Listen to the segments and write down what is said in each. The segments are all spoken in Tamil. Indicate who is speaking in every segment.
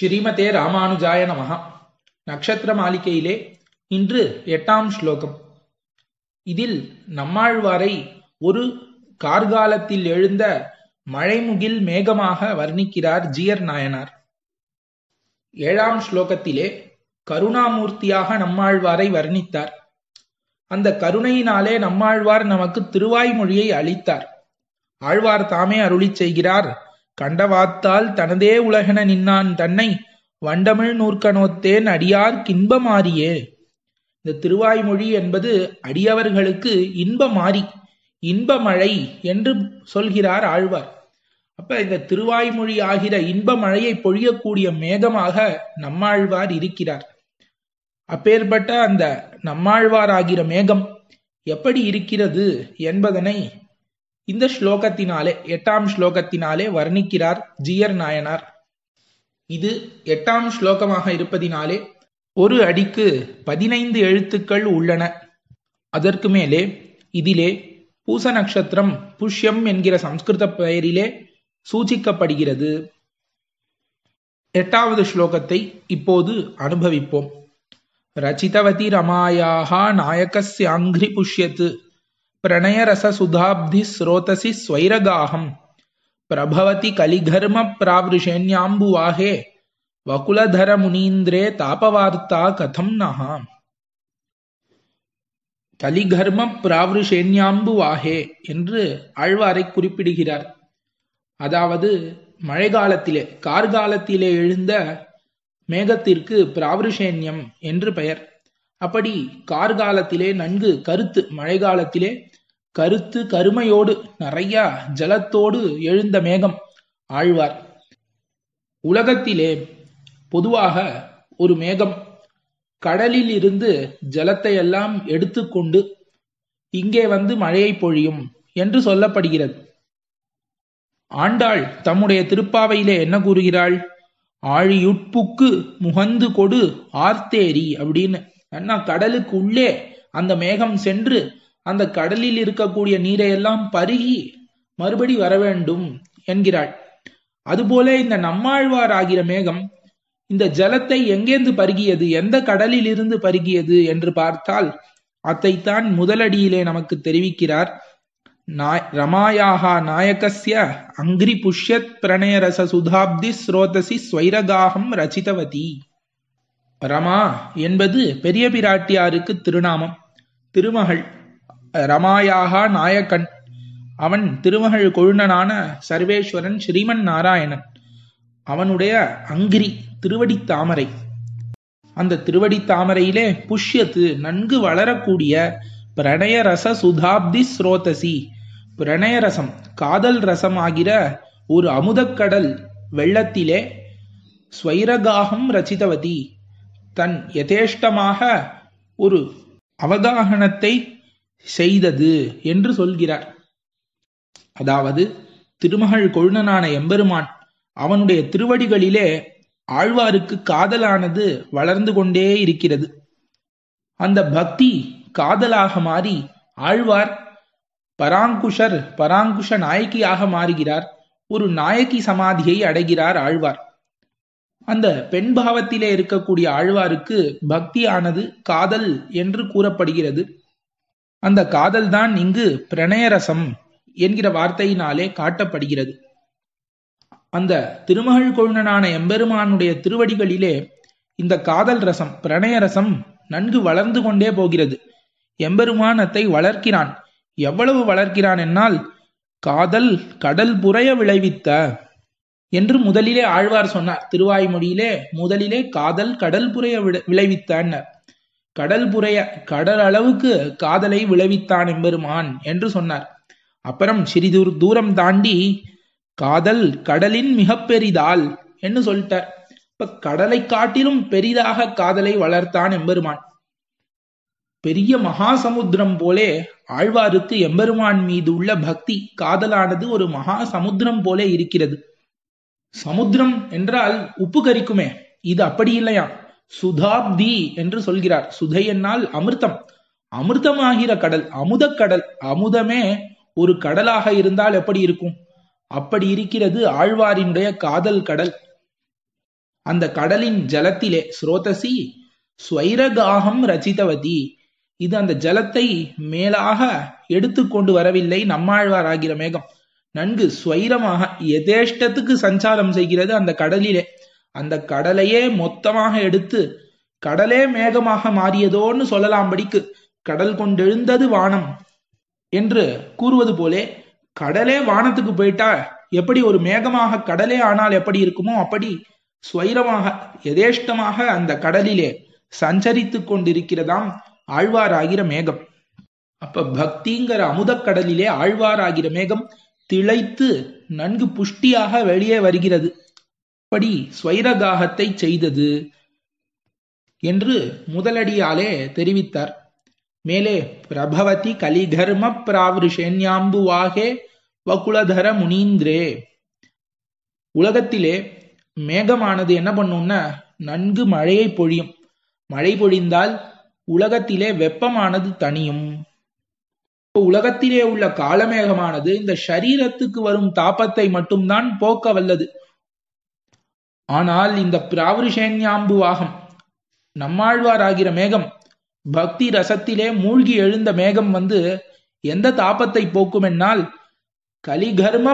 Speaker 1: ஸ்ரீமதே ராமானுஜாய நமகா நக்ஷத்திர மாளிகையிலே இன்று எட்டாம் ஸ்லோகம் இதில் நம்மாழ்வாரை ஒரு கார்காலத்தில் எழுந்த மழைமுகில் மேகமாக வர்ணிக்கிறார் ஜியர் நாயனார் ஏழாம் ஸ்லோகத்திலே கருணாமூர்த்தியாக நம்மாழ்வாரை வர்ணித்தார் அந்த கருணையினாலே நம்மாழ்வார் நமக்கு திருவாய்மொழியை அளித்தார் ஆழ்வார் தாமே அருளி செய்கிறார் கண்டவாத்தால் தனதே உலகென நின்னான் தன்னை வண்டமிழ் நூற்கணோத்தேன் அடியார் கின்பமாரியே இந்த திருவாய்மொழி என்பது அடியவர்களுக்கு இன்பமாரி இன்பமழை என்று சொல்கிறார் ஆழ்வார் அப்ப இந்த திருவாய்மொழி ஆகிற இன்ப மழையை பொழியக்கூடிய மேகமாக நம்மாழ்வார் இருக்கிறார் அப்பேற்பட்ட அந்த நம்மாழ்வார் ஆகிற மேகம் எப்படி இருக்கிறது என்பதனை இந்த ஸ்லோகத்தினாலே எட்டாம் ஸ்லோகத்தினாலே வர்ணிக்கிறார் ஜியர் நாயனார் இது எட்டாம் ஸ்லோகமாக இருப்பதினாலே ஒரு அடிக்கு பதினைந்து எழுத்துக்கள் உள்ளன அதற்கு மேலே இதிலே பூச நட்சத்திரம் புஷ்யம் என்கிற சம்ஸ்கிருத பெயரிலே சூச்சிக்கப்படுகிறது எட்டாவது ஸ்லோகத்தை இப்போது அனுபவிப்போம் ரச்சிதவதி ரமாயாக நாயகஸ்யாங்கிரி புஷ்யத்து பிரணயரச சுதாப்தி स्रोतसि ஸ்வைரகாகம் பிரபவதி கலிகர்ம प्रावृषेण्याम्बुवाहे வகுலதர முனீந்திரே தாபவார்த்தா கதம் नः கலிகர்ம பிராவருஷேன்யாம்பு வாகே என்று ஆழ்வாரை குறிப்பிடுகிறார் அதாவது மழை காலத்திலே கார்காலத்திலே எழுந்த மேகத்திற்கு பிராவிருஷேன்யம் என்று பெயர் அப்படி கார்காலத்திலே நன்கு கருத்து மழை காலத்திலே கருத்து கருமையோடு நிறையா ஜலத்தோடு எழுந்த மேகம் ஆழ்வார் உலகத்திலே பொதுவாக ஒரு மேகம் கடலில் இருந்து ஜலத்தை எல்லாம் எடுத்துக்கொண்டு இங்கே வந்து மழையை பொழியும் என்று சொல்லப்படுகிறது ஆண்டாள் தம்முடைய திருப்பாவையிலே என்ன கூறுகிறாள் ஆழியுட்புக்கு முகந்து கொடு ஆர்த்தேரி அப்படின்னு அண்ணா கடலுக்கு உள்ளே அந்த மேகம் சென்று அந்த கடலில் இருக்கக்கூடிய நீரையெல்லாம் பருகி மறுபடி வர வேண்டும் என்கிறாள் அதுபோல இந்த நம்மாழ்வார் ஆகிற மேகம் இந்த ஜலத்தை எங்கேந்து பருகியது எந்த கடலில் இருந்து பருகியது என்று பார்த்தால் அதைத்தான் முதலடியிலே நமக்கு தெரிவிக்கிறார் ரமாயாகா நாயகசிய அங்கிரி புஷ்யத் பிரணயரச சுதாப்தி ஸ்ரோதசி ஸ்வைரகாகம் ரச்சிதவதி ரமா என்பது பெரிய பிராட்டியாருக்கு திருநாமம் திருமகள் ரமாயாக நாயக்கன் அவன் திருமகள் கொழுணனான சர்வேஸ்வரன் ஸ்ரீமன் நாராயணன் அவனுடைய அங்கிரி திருவடி தாமரை அந்த திருவடி தாமரையிலே புஷ்யத்து நன்கு வளரக்கூடிய பிரணயரச சுதாப்தி ஸ்ரோதசி பிரணயரசம் காதல் ரசம் ஆகிற ஒரு அமுதக்கடல் வெள்ளத்திலே ஸ்வைரகாகம் ரச்சிதவதி தன் யதேஷ்டமாக ஒரு அவகாகனத்தை செய்தது என்று சொல்கிறார் அதாவது திருமகள் கொழுநனான எம்பெருமான் அவனுடைய திருவடிகளிலே ஆழ்வாருக்கு காதலானது வளர்ந்து கொண்டே இருக்கிறது அந்த பக்தி காதலாக மாறி ஆழ்வார் பராங்குஷர் பராங்குஷ நாயக்கியாக மாறுகிறார் ஒரு நாயக்கி சமாதியை அடைகிறார் ஆழ்வார் அந்த பெண் பாவத்திலே இருக்கக்கூடிய ஆழ்வாருக்கு பக்தியானது காதல் என்று கூறப்படுகிறது அந்த காதல்தான் இங்கு பிரணயரசம் என்கிற வார்த்தையினாலே காட்டப்படுகிறது அந்த திருமகள் கொழுநனான எம்பெருமானுடைய திருவடிகளிலே இந்த காதல் ரசம் பிரணயரசம் நன்கு வளர்ந்து கொண்டே போகிறது எம்பெருமான் அத்தை வளர்க்கிறான் எவ்வளவு வளர்க்கிறான் என்னால் காதல் கடல் புறைய விளைவித்த என்று முதலிலே ஆழ்வார் சொன்னார் திருவாய்மொழியிலே முதலிலே காதல் கடல் புறைய விளைவித்தார் கடல் புறைய கடல் அளவுக்கு காதலை விளைவித்தான் எம்பெருமான் என்று சொன்னார் அப்புறம் சிறிது தூரம் தாண்டி காதல் கடலின் மிக பெரிதால் என்று சொல்லிட்டார் இப்ப கடலை காட்டிலும் பெரிதாக காதலை வளர்த்தான் எம்பெருமான் பெரிய மகாசமுத்திரம் போலே ஆழ்வாருக்கு எம்பெருமான் மீது உள்ள பக்தி காதலானது ஒரு மகா சமுத்திரம் போலே இருக்கிறது சமுத்திரம் என்றால் உப்பு கரிக்குமே இது அப்படி இல்லையா சுதாப்தி என்று சொல்கிறார் சுதை என்னால் அமிர்தம் அமிர்தமாகிற கடல் அமுத கடல் அமுதமே ஒரு கடலாக இருந்தால் எப்படி இருக்கும் அப்படி இருக்கிறது ஆழ்வாரினுடைய காதல் கடல் அந்த கடலின் ஜலத்திலே ஸ்ரோதசி ஸ்வைரகாகம் ரச்சிதவதி இது அந்த ஜலத்தை மேலாக எடுத்து கொண்டு வரவில்லை நம்மாழ்வார் ஆகிற மேகம் நன்கு ஸ்வைரமாக எதேஷ்டத்துக்கு சஞ்சாரம் செய்கிறது அந்த கடலிலே அந்த கடலையே மொத்தமாக எடுத்து கடலே மேகமாக மாறியதோன்னு சொல்லலாம்படிக்கு கடல் கொண்டெழுந்தது வானம் என்று கூறுவது போலே கடலே வானத்துக்கு போயிட்டா எப்படி ஒரு மேகமாக கடலே ஆனால் எப்படி இருக்குமோ அப்படி ஸ்வைரமாக எதேஷ்டமாக அந்த கடலிலே சஞ்சரித்து கொண்டிருக்கிறதாம் ஆழ்வாராகிற மேகம் அப்ப பக்திங்கிற அமுதக்கடலிலே ஆழ்வாராகிற மேகம் திளைத்து நன்கு புஷ்டியாக வெளியே வருகிறது எப்படி ஸ்வைரதாகத்தை செய்தது என்று முதலடியாலே தெரிவித்தார் மேலே பிரபவதி கலிகர்ம பிராவிருஷேன்யாம்புவாகே வகுலதர முனீந்திரே உலகத்திலே மேகமானது என்ன பண்ணும்னா நன்கு மழையை பொழியும் மழை பொழிந்தால் உலகத்திலே வெப்பமானது தனியும் உலகத்திலே உள்ள காலமேகமானது இந்த சரீரத்துக்கு வரும் தாபத்தை மட்டும்தான் போக்க வல்லது ஆனால் இந்த பிராவருஷேன்யாம்புவாகம் நம்மாழ்வார் ஆகிற மேகம் பக்தி ரசத்திலே மூழ்கி எழுந்த மேகம் வந்து எந்த தாபத்தை போக்கும் என்னால் கலிகர்ம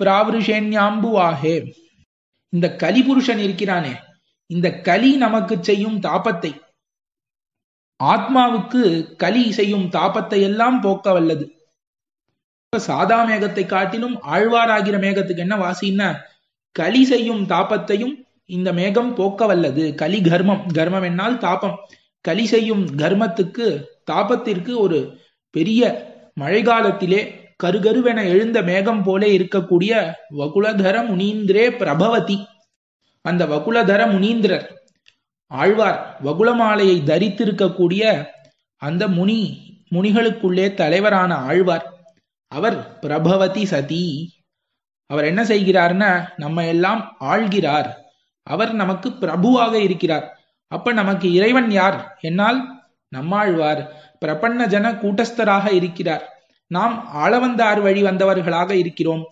Speaker 1: பிராவருஷேன்யாம்புவாகே இந்த கலிபுருஷன் இருக்கிறானே இந்த கலி நமக்கு செய்யும் தாபத்தை ஆத்மாவுக்கு கலி செய்யும் தாபத்தை எல்லாம் போக்க வல்லது சாதா மேகத்தை காட்டிலும் ஆழ்வாராகிற மேகத்துக்கு என்ன வாசின்னா கலி செய்யும் தாபத்தையும் இந்த மேகம் போக்க வல்லது கலி கர்மம் கர்மம் என்னால் தாபம் கலி செய்யும் கர்மத்துக்கு தாபத்திற்கு ஒரு பெரிய மழை காலத்திலே கருகருவென எழுந்த மேகம் போல இருக்கக்கூடிய வகுலதர முனீந்திரே பிரபவதி அந்த வகுலதர முனீந்திரர் ஆழ்வார் வகுலமாலையை தரித்திருக்கக்கூடிய அந்த முனி முனிகளுக்குள்ளே தலைவரான ஆழ்வார் அவர் பிரபவதி சதி அவர் என்ன செய்கிறார்னா நம்ம எல்லாம் ஆழ்கிறார் அவர் நமக்கு பிரபுவாக இருக்கிறார் அப்ப நமக்கு இறைவன் யார் என்னால் நம்மாழ்வார் பிரபன்ன ஜன கூட்டஸ்தராக இருக்கிறார் நாம் ஆளவந்தார் வழி வந்தவர்களாக இருக்கிறோம்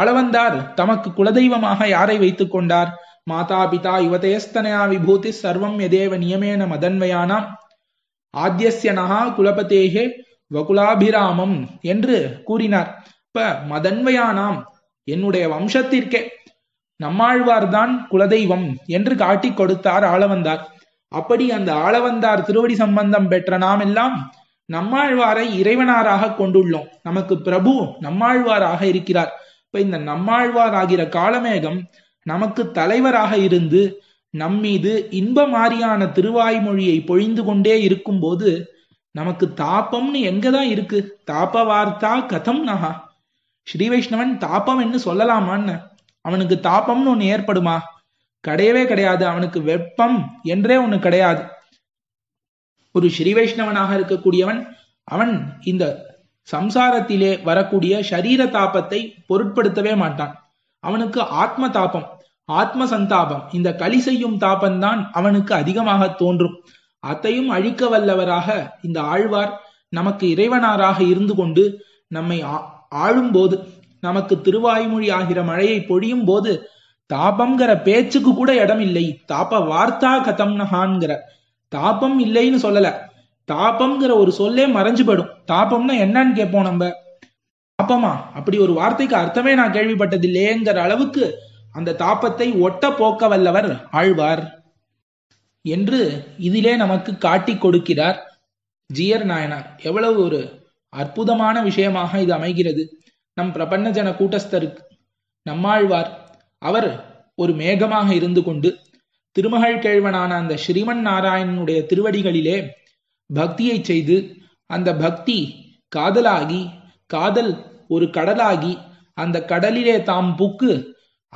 Speaker 1: ஆளவந்தார் தமக்கு குலதெய்வமாக யாரை வைத்துக் கொண்டார் மாதா பிதா யுவதேஸ்தனயா விபூதி சர்வம் எதேவ நியமேன மதன்வயானாம் நகா குலபதேகே வகுலாபிராமம் என்று கூறினார் இப்ப மதன்வயானாம் என்னுடைய வம்சத்திற்கே நம்மாழ்வார்தான் குலதெய்வம் என்று காட்டிக் கொடுத்தார் ஆளவந்தார் அப்படி அந்த ஆளவந்தார் திருவடி சம்பந்தம் பெற்ற நாம் எல்லாம் நம்மாழ்வாரை இறைவனாராக கொண்டுள்ளோம் நமக்கு பிரபு நம்மாழ்வாராக இருக்கிறார் இப்ப இந்த நம்மாழ்வார் ஆகிற காலமேகம் நமக்கு தலைவராக இருந்து நம்மீது இன்ப மாறியான திருவாய்மொழியை பொழிந்து கொண்டே இருக்கும்போது நமக்கு தாப்பம்னு எங்கதான் இருக்கு தாப வார்த்தா கதம் நகா ஸ்ரீ வைஷ்ணவன் தாப்பம் என்று சொல்லலாமான்னு அவனுக்கு தாபம்னு ஒண்ணு ஏற்படுமா கிடையவே கிடையாது அவனுக்கு வெப்பம் என்றே ஒண்ணு கிடையாது ஒரு ஸ்ரீ வைஷ்ணவனாக இருக்கக்கூடியவன் அவன் இந்த சம்சாரத்திலே வரக்கூடிய சரீர தாபத்தை பொருட்படுத்தவே மாட்டான் அவனுக்கு ஆத்ம தாபம் ஆத்ம சந்தாபம் இந்த களி செய்யும் தாபம்தான் அவனுக்கு அதிகமாக தோன்றும் அத்தையும் அழிக்க வல்லவராக இந்த ஆழ்வார் நமக்கு இறைவனாராக இருந்து கொண்டு நம்மை போது நமக்கு திருவாய்மொழி ஆகிற மழையை பொழியும் போது தாபம்ங்கிற பேச்சுக்கு கூட இடம் இல்லை தாப வார்த்தா கதம்னஹான்கிற தாபம் இல்லைன்னு சொல்லல தாபம்ங்கிற ஒரு சொல்லே மறைஞ்சு போயிடும் தாபம்னா என்னன்னு கேட்போம் நம்ம தாபமா அப்படி ஒரு வார்த்தைக்கு அர்த்தமே நான் கேள்விப்பட்டது இல்லையேங்கிற அளவுக்கு அந்த தாபத்தை ஒட்ட போக்க வல்லவர் ஆழ்வார் என்று இதிலே நமக்கு காட்டி கொடுக்கிறார் ஜியர் நாயனார் எவ்வளவு ஒரு அற்புதமான விஷயமாக இது அமைகிறது நம் பிரபன்ன ஜன கூட்டஸ்தருக்கு நம்மாழ்வார் அவர் ஒரு மேகமாக இருந்து கொண்டு திருமகள் கேழ்வனான அந்த ஸ்ரீமன் நாராயணனுடைய திருவடிகளிலே பக்தியை செய்து அந்த பக்தி காதலாகி காதல் ஒரு கடலாகி அந்த கடலிலே தாம் புக்கு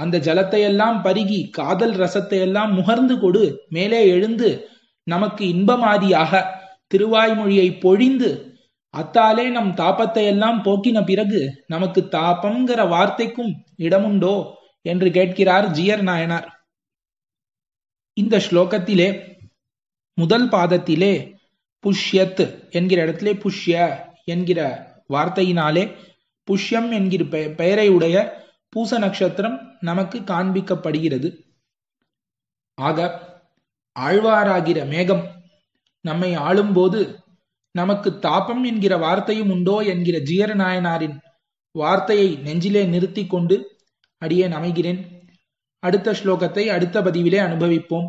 Speaker 1: அந்த ஜலத்தை எல்லாம் பருகி காதல் ரசத்தை எல்லாம் முகர்ந்து கொடு மேலே எழுந்து நமக்கு இன்பமாதியாக திருவாய்மொழியை பொழிந்து அத்தாலே நம் தாபத்தை எல்லாம் போக்கின பிறகு நமக்கு தாபங்கிற வார்த்தைக்கும் இடமுண்டோ என்று கேட்கிறார் ஜியர் நாயனார் இந்த ஸ்லோகத்திலே முதல் பாதத்திலே புஷ்யத் என்கிற இடத்திலே புஷ்ய என்கிற வார்த்தையினாலே புஷ்யம் என்கிற பெயரை உடைய பூச நட்சத்திரம் நமக்கு காண்பிக்கப்படுகிறது ஆக ஆழ்வாராகிற மேகம் நம்மை ஆளும்போது நமக்குத் தாபம் என்கிற வார்த்தையும் உண்டோ என்கிற ஜீயர நாயனாரின் வார்த்தையை நெஞ்சிலே நிறுத்தி கொண்டு அடியேன் அமைகிறேன் அடுத்த ஸ்லோகத்தை அடுத்த பதிவிலே அனுபவிப்போம்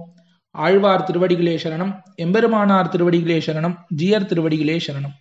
Speaker 1: ஆழ்வார் திருவடிகளே சரணம் எம்பெருமானார் திருவடிகளே சரணம் ஜியர் திருவடிகளே சரணம்